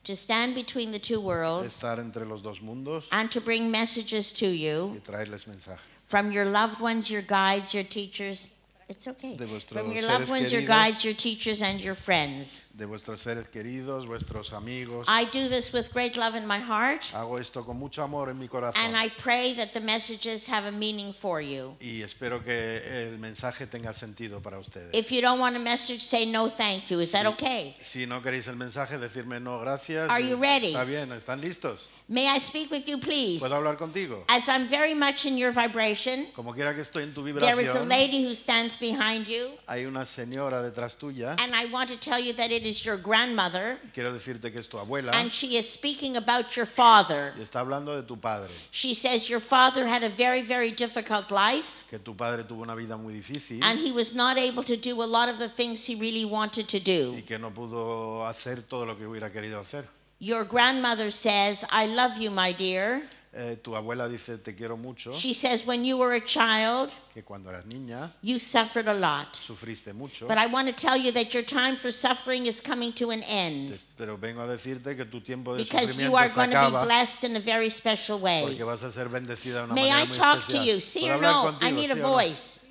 to stand between the two worlds estar entre los dos mundos and to bring messages to you y traerles mensajes. from your loved ones, your guides, your teachers, It's okay. De vuestros From your loved seres ones, your queridos, guides, your teachers, and your friends. de vuestros seres queridos, vuestros amigos. I do this with great love in my heart, Hago esto con mucho amor en mi corazón. and I pray that the messages have a meaning for you. y espero que el mensaje tenga sentido para ustedes. If you don't want a message, say no thank you. Is that okay? Si no queréis el mensaje, decirme no, gracias. Are you ready? Está bien, ¿están listos? May I speak with you, please? Puedo hablar contigo. As I'm very much in your vibration. Como quiera que estoy en tu vibración. There is a lady who stands behind you. Hay una señora detrás tuya. And I want to tell you that it is your grandmother. Quiero decirte que es tu abuela. And she is speaking about your father. Y está hablando de tu padre. She says your father had a very very difficult life. Que tu padre tuvo una vida muy difícil. And he was not able to do a lot of the things he really wanted to do. Your grandmother says, I love you, my dear. Eh, tu abuela dice te quiero mucho. She says when you were a child, que cuando eras niña, you suffered a lot. Sufriste mucho. But I want to tell you that your time for suffering is coming to an end. Pero vengo a decirte que tu tiempo de because sufrimiento you are going to be blessed in a very special way. Porque vas a ser bendecida de una May manera I muy talk especial. to you? See or no? I need a voice.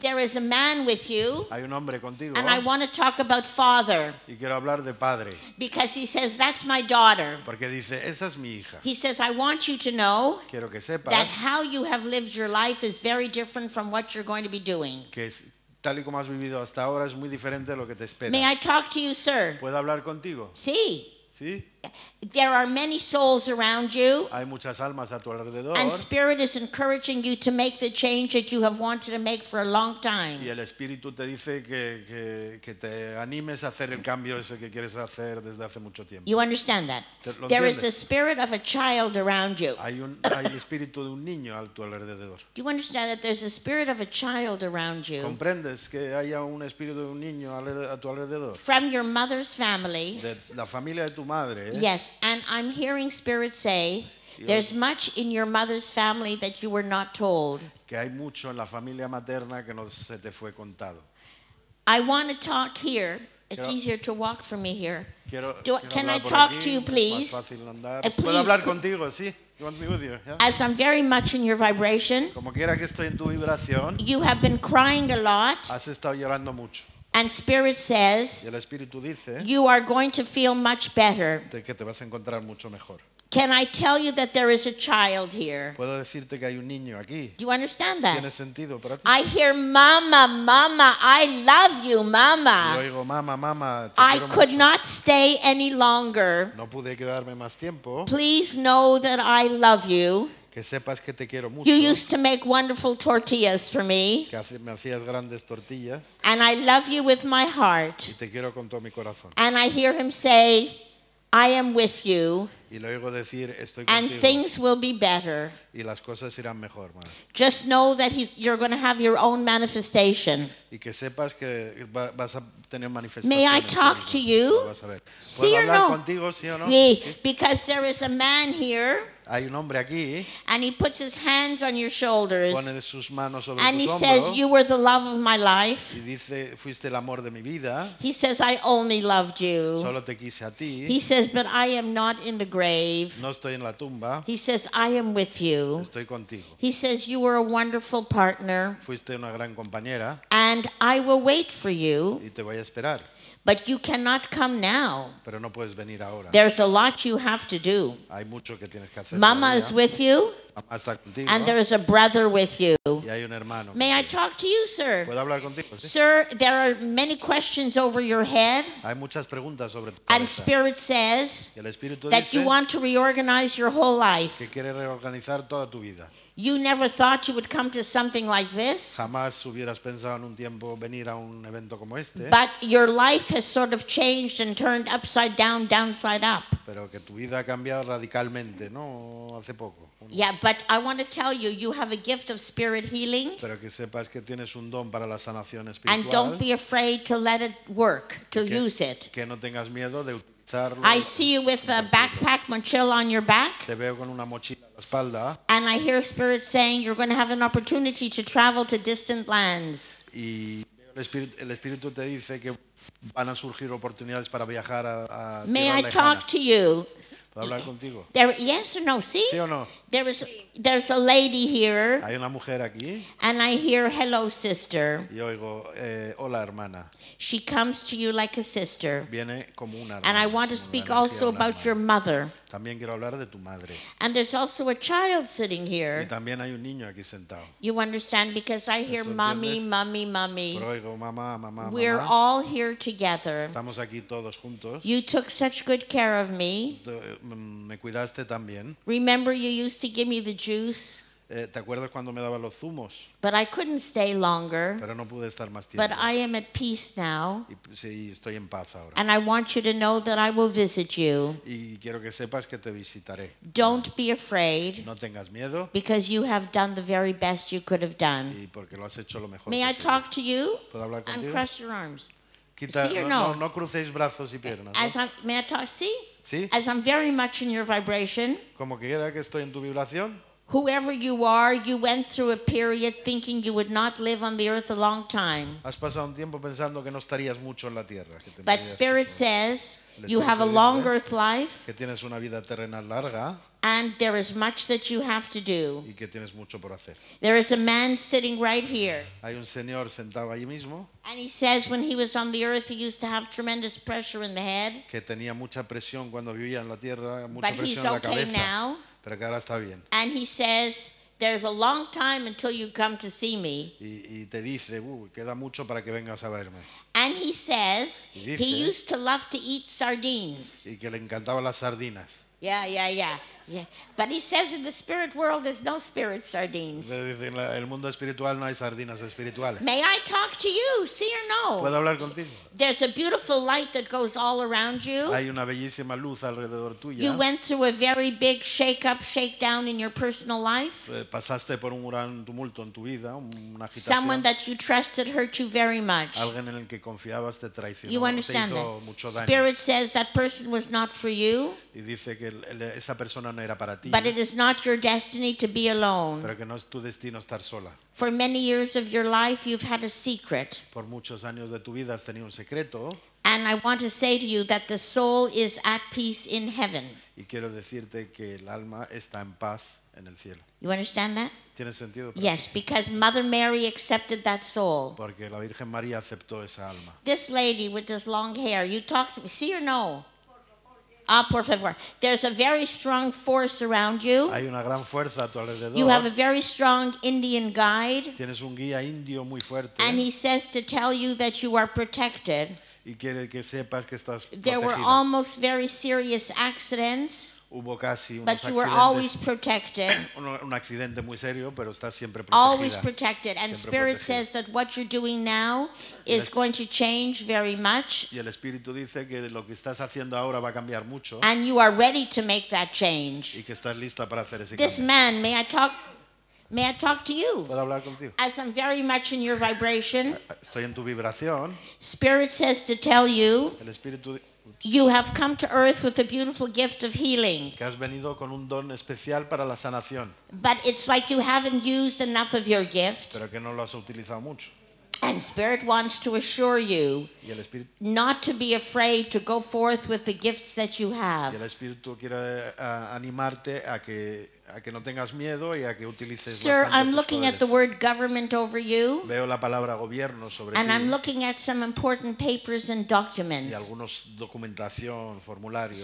There is a man with you. Hay un hombre contigo. And I want to talk about father. Y quiero hablar de padre. Because he says that's my daughter. Porque dice, esa es mi hija. He says I want you to know quiero que sepas that how you have lived your life is very different from what you're going to be doing. Que tal y como has vivido hasta ahora es muy diferente de lo que te espera. May I talk to you, sir? ¿Puedo hablar contigo? Sí. Sí there are many souls around you. Hay muchas almas a tu alrededor. And spirit is encouraging you to make the change that you have wanted to make for a long time. Y el espíritu te dice que, que, que te animes a hacer el cambio ese que quieres hacer desde hace mucho tiempo. You understand that? There is a spirit of a child around you. Hay un hay el espíritu de un niño a tu alrededor. Do You understand that there's a spirit of a child around you. ¿Comprendes que haya un espíritu de un niño a tu alrededor? From your mother's family. De la familia de tu madre. Yes, and I'm hearing Spirit say. There's much in your mother's family that you were not told. Que hay mucho en la familia materna que no se te fue contado. I want to talk here. It's quiero, easier to walk for me here. Quiero, Do, quiero can I talk aquí, to you, please? Uh, please Puedo hablar contigo, sí. You want me with you, yeah? As I'm very much in your vibration. Como quiera que estoy en tu vibración. You have been crying a lot. Has estado llorando mucho. And Spirit says, y el Espíritu dice, you are going to feel much better. que te vas a encontrar mucho mejor. Can I tell you that there is a child here? Puedo decirte que hay un niño aquí. Do you understand that? Tiene sentido para ti. I hear mama, mama, I love you, mama. oigo mama, mama, te I quiero could mucho. not stay any longer. No pude quedarme más tiempo. Please know that I love you. Que sepas que te quiero mucho. You used to make wonderful tortillas for me. Que me hacías grandes tortillas. And I love you with my heart. Y te quiero con todo mi corazón. And I hear him say, I am with you. Y lo oigo decir, Estoy and contigo. things will be better. Y las cosas irán mejor, madre. Just know that he's, you're going to have your own manifestation. Y que sepas que va, vas a tener manifestación. May I talk to you? Vas a ver. ¿Puedo sí hablar no? contigo, sí o no? Sí, sí. Because there is a man here. Hay un hombre aquí. And he puts his hands on your shoulders. Pone sus manos sobre and tus he hombros. says, "You were the love of my life." Y dice, fuiste el amor de mi vida. He says, "I only loved you." Solo te quise a ti. He says, "But I am not in the grave." No estoy en la tumba. He says, "I am with you." Estoy contigo. He says, "You were a wonderful partner." Fuiste una gran compañera. And I will wait for you. Y te voy a esperar. But you cannot come now. Pero no puedes venir ahora. There's a lot you have to do. Hay mucho que tienes que hacer Mama todavía. is with you. Mamá está contigo. And there is a brother with you. Y hay un hermano. May I talk to you, sir? ¿Puedo hablar contigo? ¿sí? Sir, there are many questions over your head. Hay muchas preguntas sobre tu And Spirit says el Espíritu that dice you want to reorganize your whole life. Que reorganizar toda tu vida. You never thought you would come to something like this. Jamás hubieras pensado en un tiempo venir a un evento como este. But your life has sort of changed and turned upside down, downside up. Pero que tu vida ha cambiado radicalmente, ¿no? Hace poco. Yeah, but I want to tell you, you have a gift of spirit healing. Pero que sepas que tienes un don para la sanación espiritual. And don't be afraid to let it work, to que, use it. Que no tengas miedo de utilizarlo. I see you with a backpack mochila on your back. Te veo con una mochila a la espalda. And I hear spirit saying you're going to have an opportunity to travel to distant lands. Y el espíritu, el espíritu te dice que van a surgir oportunidades para viajar a, a May I talk to you? hablar contigo. There, yes or no? See? ¿Sí o no? There is, there's a lady here. Hay una mujer aquí. And I hear hello sister. Y oigo eh, hola hermana. She comes to you like a sister. Hermana, and I want to speak also about your mother. And there's also a child sitting here. You understand because I hear mommy, mommy, mommy. We're all here together. You took such good care of me. Mm, Remember you used to give me the juice. Eh, ¿Te acuerdas cuando me daba los zumos? But I couldn't stay longer. Pero no pude estar más tiempo. But I am at peace now. Y, sí, estoy en paz ahora. And I want you to know that Y quiero que sepas que te visitaré. Don't be afraid. No tengas miedo. Because you have done the very best you could have done. Y porque lo has hecho lo mejor May posible. I talk to you? ¿Puedo hablar contigo? And cross your arms. Quita, See or no, no, no crucéis brazos y piernas. As ¿no? I'm, may I talk? See? ¿Sí? As I'm very much in your vibration. Como que era que estoy en tu vibración. Whoever you are, you went through a period thinking you would not live on the earth a long time. Has pasado un tiempo pensando que no estarías mucho en la tierra. But Spirit says you have a long ¿eh? earth life. Que tienes una vida terrenal larga. And there is much that you have to do. Y que tienes mucho por hacer. There is a man sitting right here. Hay un señor sentado allí mismo. And he says when he was on the earth he used to have tremendous pressure in the head. But he's okay la cabeza. Now. Pero está bien. And he says, there's a long time until you come to see me. And he says, dice, he ¿eh? used to love to eat sardines. Y que le encantaban las sardinas. Yeah, yeah, yeah. Yeah. But he says in the spirit world there's no spirit sardines. el mundo espiritual no hay sardinas espirituales. May I talk to you? See or no? Puedo hablar contigo. There's a beautiful light that goes all around you. Hay una bellísima luz alrededor tuya. You went through a very big shake up, shake down in your personal life. Eh, pasaste por un gran tumulto en tu vida, una agitación. Someone that you trusted hurt you very much. Alguien en el que confiabas te traicionó. You understand that? Spirit says that person was not for you. y dice que esa persona no era para ti. Pero que no es tu destino estar sola. Por muchos años de tu vida has tenido un secreto. Y quiero decirte que el alma está en paz en el cielo. You understand ¿Tiene sentido? Pues Porque la Virgen María aceptó esa alma. This lady with this long hair, you talk to me, see or no? Ah, por favor. There's a very strong force around you. Hay una gran fuerza a tu alrededor. You have a very strong Indian guide. Tienes un guía indio muy fuerte. And he says to tell you that you are protected y quiere que sepas que estás There were almost very serious accidents, Hubo casi unos but you were always protected. un, un accidente muy serio, pero estás siempre Always protected. And Siempre Spirit protegida. says that what you're doing now is going to change very much, Y el Espíritu dice que lo que estás haciendo ahora va a cambiar mucho and you are ready to make that change. y que estás lista para hacer ese This cambio. man, may I talk? May I talk to you? Puedo hablar contigo. As I'm very much in your vibration. Ah, ah, estoy en tu vibración. Spirit says to tell you. El espíritu You have come to earth with a beautiful gift of healing. Que has venido con un don especial para la sanación. But it's like you haven't used enough of your gift. Pero que no lo has utilizado mucho. And Spirit wants to assure you not to be afraid to go forth with the gifts that you have. Y el Espíritu quiere eh, animarte a que a que no tengas miedo y a que utilices I'm looking Veo la palabra gobierno sobre ti. Y algunos documentación, formularios.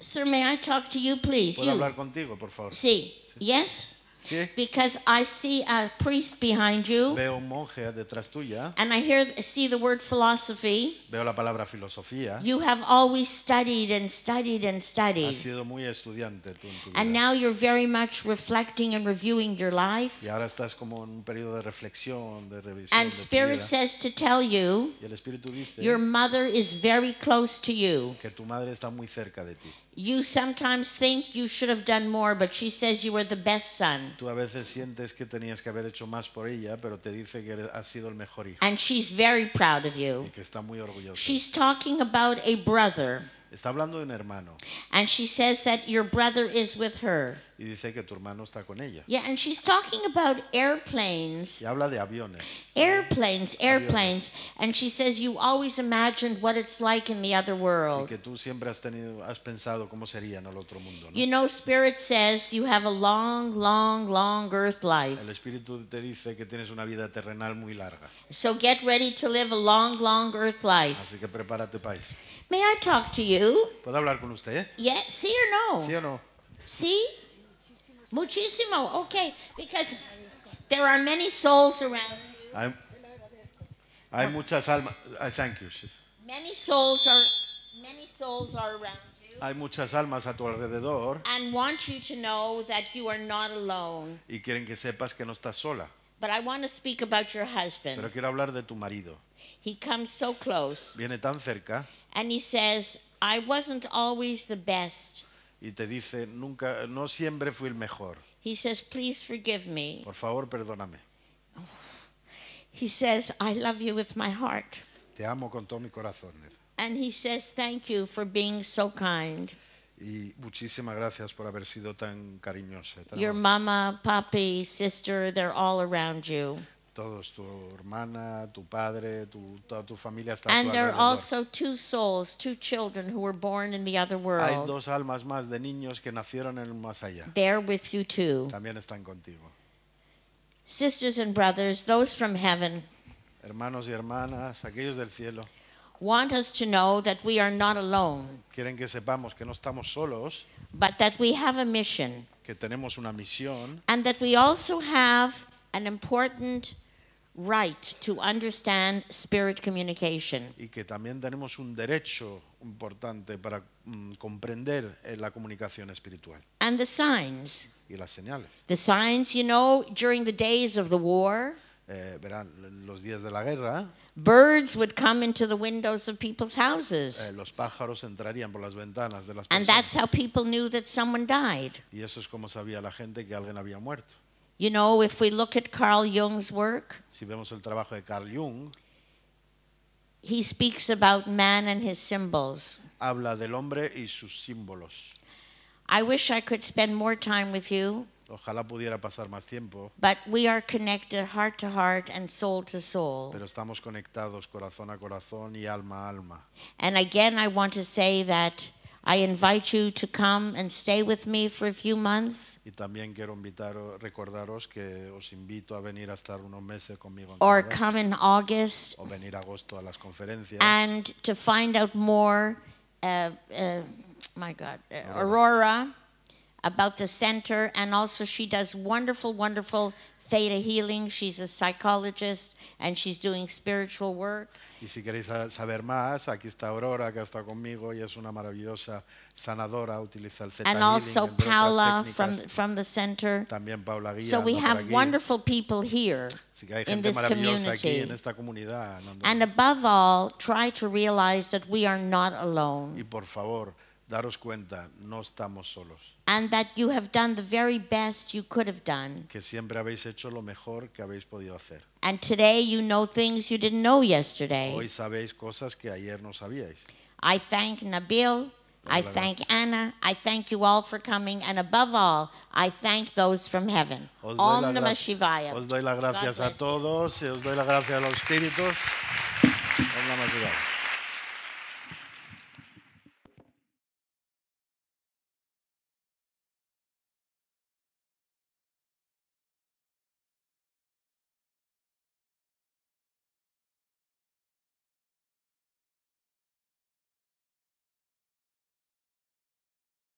Sir, may I talk to you please? ¿Puedo hablar contigo, por favor? sí. Yes. ¿Sí? Because I see a priest behind you. Veo un monje detrás tuya. And I hear see the word philosophy. Veo la palabra filosofía. You have always studied and studied and studied. Has sido muy estudiante tú en tu vida. And now you're very much reflecting and reviewing your life. Y ahora estás como en un periodo de reflexión, de revisión. And de Spirit tu vida. says to tell you. Y el espíritu dice. Your mother is very close to you. Que tu madre está muy cerca de ti. You sometimes think you should have done more, but she says you were the best son. Tú a veces sientes que tenías que haber hecho más por ella, pero te dice que has sido el mejor hijo. And she's very proud of you. Y que está muy orgullosa. She's talking about a brother. Está hablando de un hermano. And she says that your brother is with her. Y dice que tu hermano está con ella. Yeah, and she's talking about airplanes. Y habla de aviones. Airplanes, airplanes, aviones. and she says you always imagined what it's like in the other world. Y que tú siempre has tenido has pensado cómo sería en el otro mundo, ¿no? You know spirit says you have a long, long, long earth life. El espíritu te dice que tienes una vida terrenal muy larga. So get ready to live a long, long earth life. Así que prepárate para eso. May I talk to you? ¿Puedo hablar con usted? Yes, yeah, sí or no? Sí o no? Sí. Muchísimo. Okay, because there are many souls around. I'm, hay muchas almas. I thank you. Many souls are many souls are around you. Hay muchas almas a tu alrededor. And want you to know that you are not alone. Y quieren que sepas que no estás sola. But I want to speak about your husband. Pero quiero hablar de tu marido. He comes so close. Viene tan cerca. And he says, I wasn't always the best. Y te dice, nunca, no siempre fui el mejor. He says, please forgive me. Por favor, perdóname. He says, I love you with my heart. Te amo con todo mi corazón. Ned. And he says, thank you for being so kind. Y muchísimas gracias por haber sido tan cariñosa. Your mama, papi, sister, they're all around you todos, tu hermana, tu padre, tu, toda tu familia está And there are also two souls, two children who were born in the other world. Hay dos almas más de niños que nacieron en el más allá. They're with you too. También están contigo. Sisters and brothers, those from heaven. Hermanos y hermanas, aquellos del cielo. Want us to know that we are not alone. Quieren que sepamos que no estamos solos. But that we have a mission. Que tenemos una misión. And that we also have an important right to understand spirit communication. Y que también tenemos un derecho importante para mm, comprender eh, la comunicación espiritual. And the signs. Y las señales. The signs, you know, during the days of the war. Eh, verán, los días de la guerra. Birds would come into the windows of people's houses. Eh, los pájaros entrarían por las ventanas de las And personas. that's how people knew that someone died. Y eso es como sabía la gente que alguien había muerto. You know, if we look at Carl Jung's work, si vemos el trabajo de Carl Jung, he speaks about man and his symbols. Habla del hombre y sus símbolos. I wish I could spend more time with you. Ojalá pudiera pasar más tiempo. But we are connected heart to heart and soul to soul. Pero estamos conectados corazón a corazón y alma a alma. And again I want to say that I invite you to come and stay with me for a few months. Y también quiero invitar, recordaros que os invito a venir a estar unos meses conmigo. En or Canadá, come in August. O venir agosto a las conferencias. And to find out more, uh, uh, my God, uh, Aurora about the center, and also she does wonderful, wonderful Theta Healing. She's a psychologist and she's doing spiritual work. Y si queréis saber más, aquí está Aurora que está conmigo y es una maravillosa sanadora. Utiliza el Theta and Healing. And also Paula from from the center. También Paula Guía. So we have wonderful people here in this community. and above all, try to realize that we are not alone. Y por favor. daros cuenta, no estamos solos. And that you have done the very best you could have done. Que siempre habéis hecho lo mejor que habéis podido hacer. And today you know things you didn't know yesterday. Hoy sabéis cosas que ayer no sabíais. I thank Nabil. I thank Anna. I thank you all for coming. And above all, I thank those from heaven. Om Namah Os doy las gracias a todos. Os doy las gracias a los espíritus. Om Namah Shivaya.